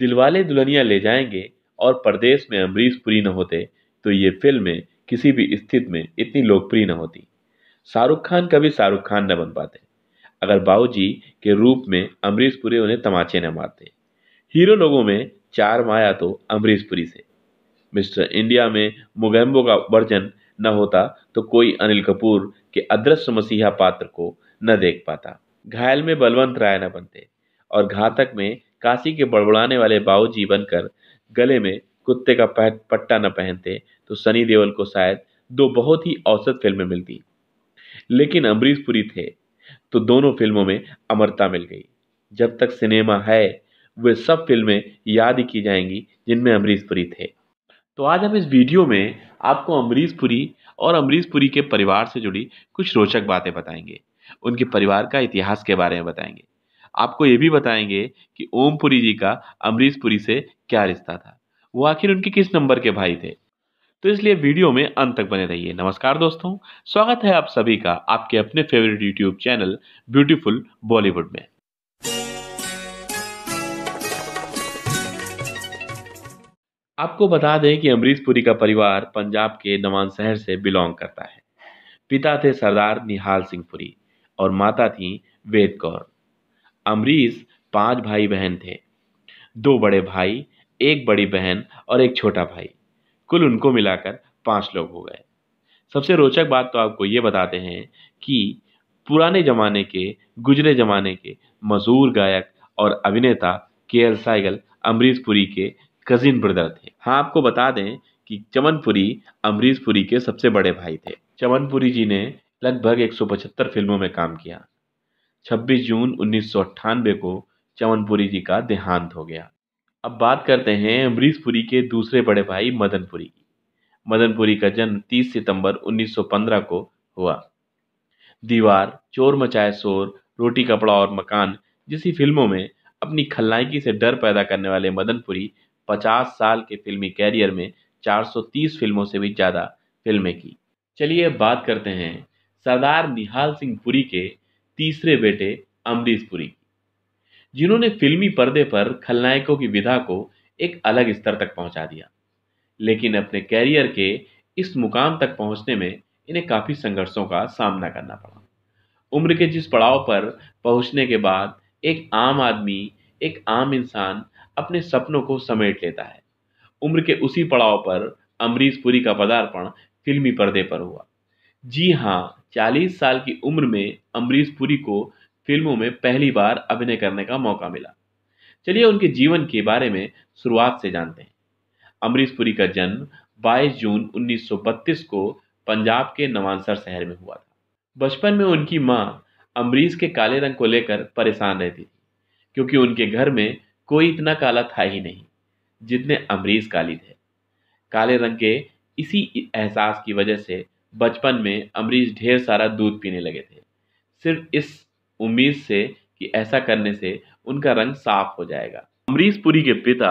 दिलवाले दुल्हनिया ले जाएंगे और परदेश में अमरीश पुरी न होते तो ये फिल्में किसी भी स्थिति में इतनी लोकप्रिय न होती शाहरुख खान कभी शाहरुख खान न बन पाते अगर बाऊजी के रूप में अमरीश पुरी उन्हें तमाचे न मारते हीरो लोगों में चार माया तो अमरीश पुरी से मिस्टर इंडिया में मुगैम्बो का वर्जन न होता तो कोई अनिल कपूर के अदृश्य मसीहा पात्र को न देख पाता घायल में बलवंत राय न बनते और घातक में काशी के बड़बड़ाने वाले बाबूजी बनकर गले में कुत्ते का पट्टा न पहनते तो सनी देओल को शायद दो बहुत ही औसत फिल्में मिलती लेकिन अमरीश पुरी थे तो दोनों फिल्मों में अमरता मिल गई जब तक सिनेमा है वे सब फिल्में याद की जाएंगी जिनमें अमरीश पुरी थे तो आज हम इस वीडियो में आपको अमरीश पुरी और अमरीश पुरी के परिवार से जुड़ी कुछ रोचक बातें बताएंगे उनके परिवार का इतिहास के बारे में बताएंगे आपको ये भी बताएंगे कि ओमपुरी जी का अमरीश पुरी से क्या रिश्ता था वो आखिर उनके किस नंबर के भाई थे तो इसलिए वीडियो में अंत तक बने रहिए नमस्कार दोस्तों स्वागत है आप सभी का आपके अपने favourite YouTube channel beautiful Bollywood में आपको बता दें कि अमरीश पुरी का परिवार पंजाब के नवान शहर से बिलोंग करता है पिता थे सरदार निहाल सिंह पुरी और माता थी वेद कौर अम्बरीश पाँच भाई बहन थे दो बड़े भाई एक बड़ी बहन और एक छोटा भाई कुल उनको मिलाकर पाँच लोग हो गए सबसे रोचक बात तो आपको ये बताते हैं कि पुराने ज़माने के गुजरे ज़माने के मशहूर गायक और अभिनेता के एल साइगल अमरीश पुरी के कजिन ब्रदर थे हाँ आपको बता दें कि चमनपुरी पुरी अमरीश पुरी के सबसे बड़े भाई थे चमनपुरी जी ने लगभग 175 फिल्मों में काम किया छब्बीस जून उन्नीस सौ को चमनपुरी जी का देहांत हो गया अब बात करते हैं अमरीशपुरी के दूसरे बड़े भाई मदनपुरी की मदनपुरी का जन्म 30 सितंबर 1915 को हुआ दीवार चोर मचाए शोर रोटी कपड़ा और मकान जैसी फिल्मों में अपनी खलनायकी से डर पैदा करने वाले मदनपुरी 50 पचास साल के फिल्मी कैरियर में 430 फिल्मों से भी ज़्यादा फिल्में की चलिए बात करते हैं सरदार निहाल सिंह पुरी के तीसरे बेटे अमरीश पुरी की जिन्होंने फिल्मी पर्दे पर खलनायकों की विधा को एक अलग स्तर तक पहुंचा दिया लेकिन अपने कैरियर के इस मुकाम तक पहुंचने में इन्हें काफ़ी संघर्षों का सामना करना पड़ा उम्र के जिस पड़ाव पर पहुंचने के बाद एक आम आदमी एक आम इंसान अपने सपनों को समेट लेता है उम्र के उसी पड़ाव पर अमरीश पुरी का पदार्पण फिल्मी पर्दे पर हुआ जी हाँ 40 साल की उम्र में अमरीश पुरी को फिल्मों में पहली बार अभिनय करने का मौका मिला। चलिए उनके जीवन के बारे में शुरुआत से जानते हैं। अमरीश पुरी का जन्म 22 जून 1932 को पंजाब के नवानसर शहर में हुआ था। बचपन में उनकी माँ अमरीश के काले रंग को लेकर परेशान रहती थी, क्योंकि उनके घर में कोई इतना काला था ही नहीं, जितने अमरीश काली थे। काले रंग के इसी एहसास की वजह से बचपन में अम्बरीश ढेर सारा दूध पीने लगे थे सिर्फ इस उम्मीद से कि ऐसा करने से उनका रंग साफ हो जाएगा अमरीश पुरी के पिता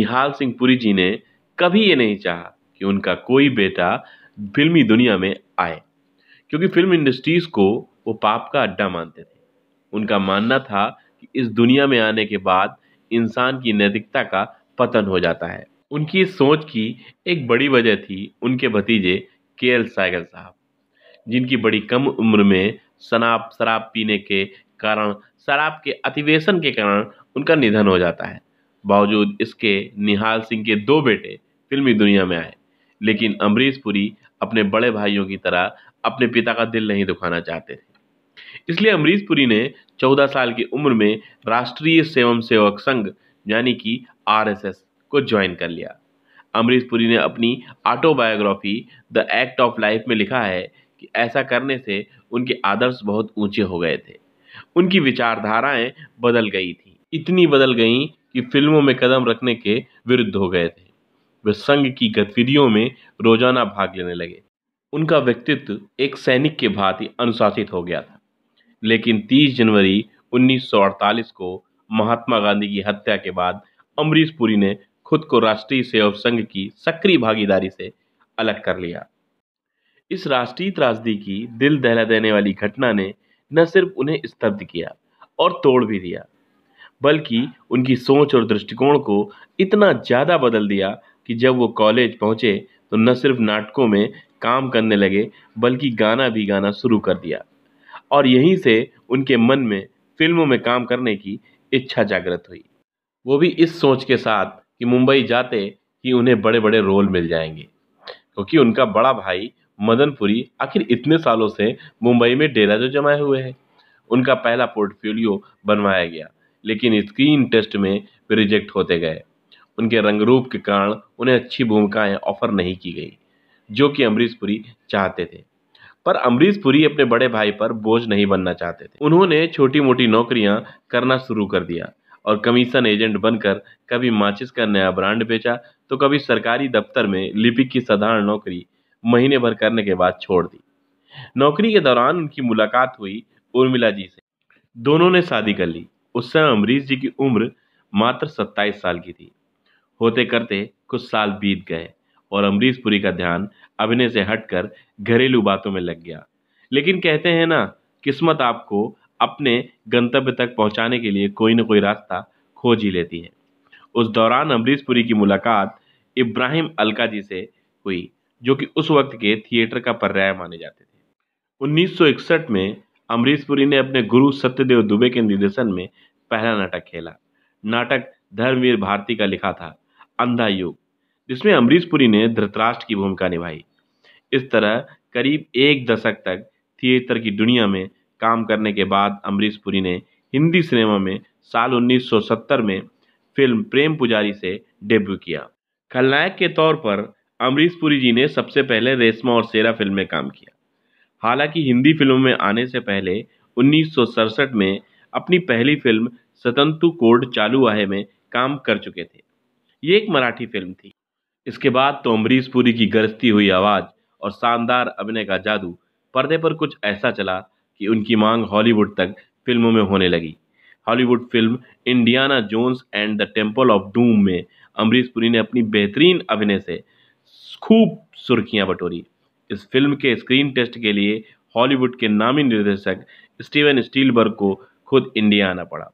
निहाल सिंह पुरी जी ने कभी ये नहीं चाहा कि उनका कोई बेटा फिल्मी दुनिया में आए क्योंकि फिल्म इंडस्ट्रीज को वो पाप का अड्डा मानते थे उनका मानना था कि इस दुनिया में आने के बाद इंसान की नैतिकता का पतन हो जाता है उनकी इस सोच की एक बड़ी वजह थी उनके भतीजे के एल सागर साहब जिनकी बड़ी कम उम्र में शनाब शराब पीने के कारण शराब के अतिवेशन के कारण उनका निधन हो जाता है बावजूद इसके निहाल सिंह के दो बेटे फिल्मी दुनिया में आए लेकिन अमरीश पुरी अपने बड़े भाइयों की तरह अपने पिता का दिल नहीं दुखाना चाहते थे इसलिए अमरीश पुरी ने 14 साल की उम्र में राष्ट्रीय स्वयं सेवक संघ यानी कि आरएसएस को ज्वाइन कर लिया अमरीश पुरी ने अपनी autobiography the act of life में लिखा है कि ऐसा करने से उनके आदर्श बहुत ऊंचे हो गए थे उनकी विचारधाराएं बदल गई थी इतनी बदल गई कि फिल्मों में कदम रखने के विरुद्ध हो गए थे वे संघ की गतिविधियों में रोजाना भाग लेने लगे उनका व्यक्तित्व एक सैनिक के भांति अनुशासित हो गया था लेकिन 30 जनवरी 1948 को महात्मा गांधी की हत्या के बाद अमरीश पुरी ने खुद को राष्ट्रीय सेवक संघ की सक्रिय भागीदारी से अलग कर लिया इस राष्ट्रीय त्रासदी की दिल दहला देने वाली घटना ने न सिर्फ उन्हें स्तब्ध किया और तोड़ भी दिया बल्कि उनकी सोच और दृष्टिकोण को इतना ज़्यादा बदल दिया कि जब वो कॉलेज पहुँचे तो न सिर्फ नाटकों में काम करने लगे बल्कि गाना भी गाना शुरू कर दिया और यहीं से उनके मन में फिल्मों में काम करने की इच्छा जागृत हुई वो भी इस सोच के साथ कि मुंबई जाते ही उन्हें बड़े बड़े रोल मिल जाएंगे क्योंकि उनका बड़ा भाई मदनपुरी आखिर इतने सालों से मुंबई में डेरा जो जमाए हुए हैं उनका पहला पोर्टफोलियो बनवाया गया लेकिन स्क्रीन टेस्ट में वे रिजेक्ट होते गए उनके रंगरूप के कारण उन्हें अच्छी भूमिकाएं ऑफर नहीं की गई जो कि अमरीश पुरी चाहते थे पर अमरीश पुरी अपने बड़े भाई पर बोझ नहीं बनना चाहते थे उन्होंने छोटी मोटी नौकरियां करना शुरू कर दिया और कमीशन एजेंट बनकर कभी माचिस का नया ब्रांड बेचा तो कभी सरकारी दफ्तर में लिपिक की साधारण नौकरी महीने भर करने के बाद छोड़ दी नौकरी के दौरान उनकी मुलाकात हुई उर्मिला जी से दोनों ने शादी कर ली उस समय अमरीश जी की उम्र मात्र सत्ताईस साल की थी होते करते कुछ साल बीत गए और अमरीश पुरी का ध्यान अभिनय से हटकर घरेलू बातों में लग गया लेकिन कहते हैं ना किस्मत आपको अपने गंतव्य तक पहुंचाने के लिए कोई ना कोई रास्ता खोज ही लेती है उस दौरान अमरीश पुरी की मुलाकात इब्राहिम अलका जी से हुई जो कि उस वक्त के थिएटर का पर्याय माने जाते थे 1961 में अमरीश पुरी ने अपने गुरु सत्यदेव दुबे के निर्देशन में पहला नाटक खेला नाटक धर्मवीर भारती का लिखा था अंधा युग जिसमें अमरीश पुरी ने धृतराष्ट्र की भूमिका निभाई इस तरह करीब एक दशक तक थिएटर की दुनिया में काम करने के बाद अमरीश पुरी ने हिंदी सिनेमा में साल 1970 में फिल्म प्रेम पुजारी से डेब्यू किया खलनायक के तौर पर अमरीश पुरी जी ने सबसे पहले रेशमा और शेरा फिल्म में काम किया हालांकि हिंदी फिल्मों में आने से पहले उन्नीस में अपनी पहली फिल्म सतंतु कोड चालू आहे में काम कर चुके थे ये एक मराठी फिल्म थी इसके बाद तो अमरीश पुरी की गरजती हुई आवाज़ और शानदार अभिनय का जादू पर्दे पर कुछ ऐसा चला कि उनकी मांग हॉलीवुड तक फिल्मों में होने लगी Hollywood film Indiana Jones and the temple of doom में अमरीश पुरी ने अपनी बेहतरीन अभिनय से खूब सुर्खियां बटोरी इस फिल्म के स्क्रीन टेस्ट के लिए हॉलीवुड के नामी निर्देशक स्टीवन स्टीलबर्ग को खुद इंडिया आना पड़ा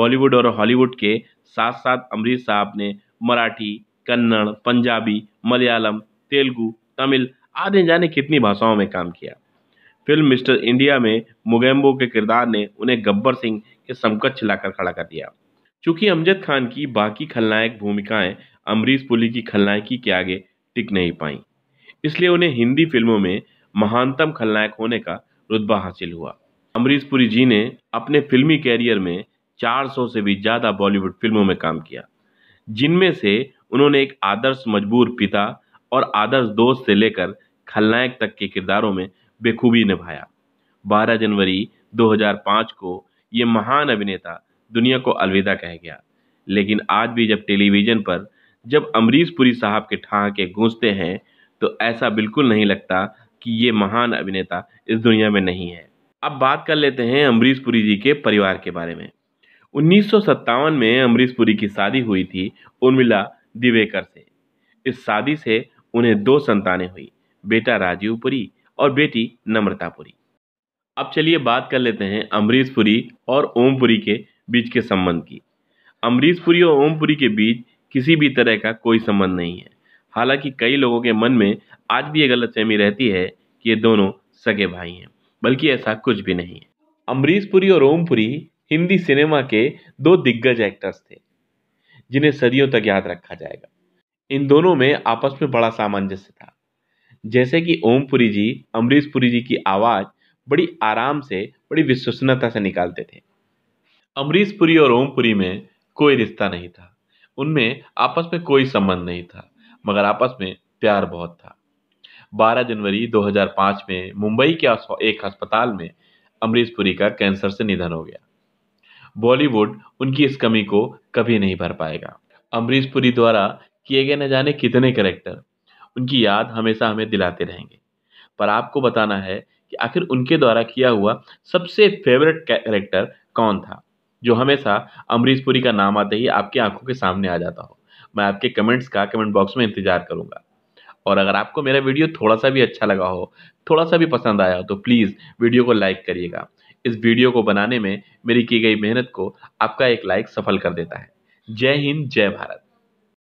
बॉलीवुड और हॉलीवुड के साथ साथ अमरीश साहब ने मराठी कन्नड़ पंजाबी मलयालम तेलुगु तमिल आदि जाने कितनी भाषाओं में काम किया फिल्म मिस्टर इंडिया में मुगेम्बो के किरदार ने उन्हें गब्बर सिंह के समकक्ष लाकर खड़ा कर दिया चूंकि अमजद खान की बाकी खलनायक भूमिकाएं अमरीश पुली की खलनायकी के आगे टिक नहीं पाई इसलिए उन्हें हिंदी फिल्मों में महानतम खलनायक होने का रुतबा हासिल हुआ अमरीश पुरी जी ने अपने फिल्मी कैरियर में 400 से भी ज़्यादा बॉलीवुड फिल्मों में काम किया जिनमें से उन्होंने एक आदर्श मजबूर पिता और आदर्श दोस्त से लेकर खलनायक तक के किरदारों में बेखूबी निभाया 12 जनवरी 2005 को ये महान अभिनेता दुनिया को अलविदा कह गया लेकिन आज भी जब टेलीविजन पर जब अमरीश पुरी साहब के ठहाके गूंजते हैं तो ऐसा बिल्कुल नहीं लगता कि ये महान अभिनेता इस दुनिया में नहीं है अब बात कर लेते हैं अमरीश पुरी जी के परिवार के बारे में उन्नीस में अमरीश पुरी की शादी हुई थी उर्मिला दिवेकर से इस शादी से उन्हें दो संतानें हुई बेटा राजीव पुरी और बेटी नम्रतापुरी अब चलिए बात कर लेते हैं अमरीशपुरी और ओमपुरी के बीच के संबंध की अमरीशपुरी और ओमपुरी के बीच किसी भी तरह का कोई संबंध नहीं है हालांकि कई लोगों के मन में आज भी ये गलतफहमी रहती है कि ये दोनों सगे भाई हैं बल्कि ऐसा कुछ भी नहीं है अमरीशपुरी और ओमपुरी हिंदी सिनेमा के दो दिग्गज एक्टर्स थे जिन्हें सदियों तक याद रखा जाएगा इन दोनों में आपस में बड़ा सामंजस्य था जैसे कि ओमपुरी जी अमरीश पुरी जी की आवाज़ बड़ी आराम से बड़ी विश्वसनीयता से निकालते थे अमरीश पुरी और ओमपुरी में कोई रिश्ता नहीं था उनमें आपस में कोई संबंध नहीं था मगर आपस में प्यार बहुत था 12 जनवरी 2005 में मुंबई के एक अस्पताल में अमरीश पुरी का कैंसर से निधन हो गया बॉलीवुड उनकी इस कमी को कभी नहीं भर पाएगा अमरीश पुरी द्वारा किए गए न जाने कितने करेक्टर उनकी याद हमेशा हमें दिलाते रहेंगे पर आपको बताना है कि आखिर उनके द्वारा किया हुआ सबसे फेवरेट कैरेक्टर कौन था जो हमेशा अमरीश पुरी का नाम आते ही आपकी आंखों के सामने आ जाता हो मैं आपके कमेंट्स का कमेंट बॉक्स में इंतजार करूंगा और अगर आपको मेरा वीडियो थोड़ा सा भी अच्छा लगा हो थोड़ा सा भी पसंद आया हो तो प्लीज़ वीडियो को लाइक करिएगा इस वीडियो को बनाने में मेरी की गई मेहनत को आपका एक लाइक सफल कर देता है जय हिंद जय भारत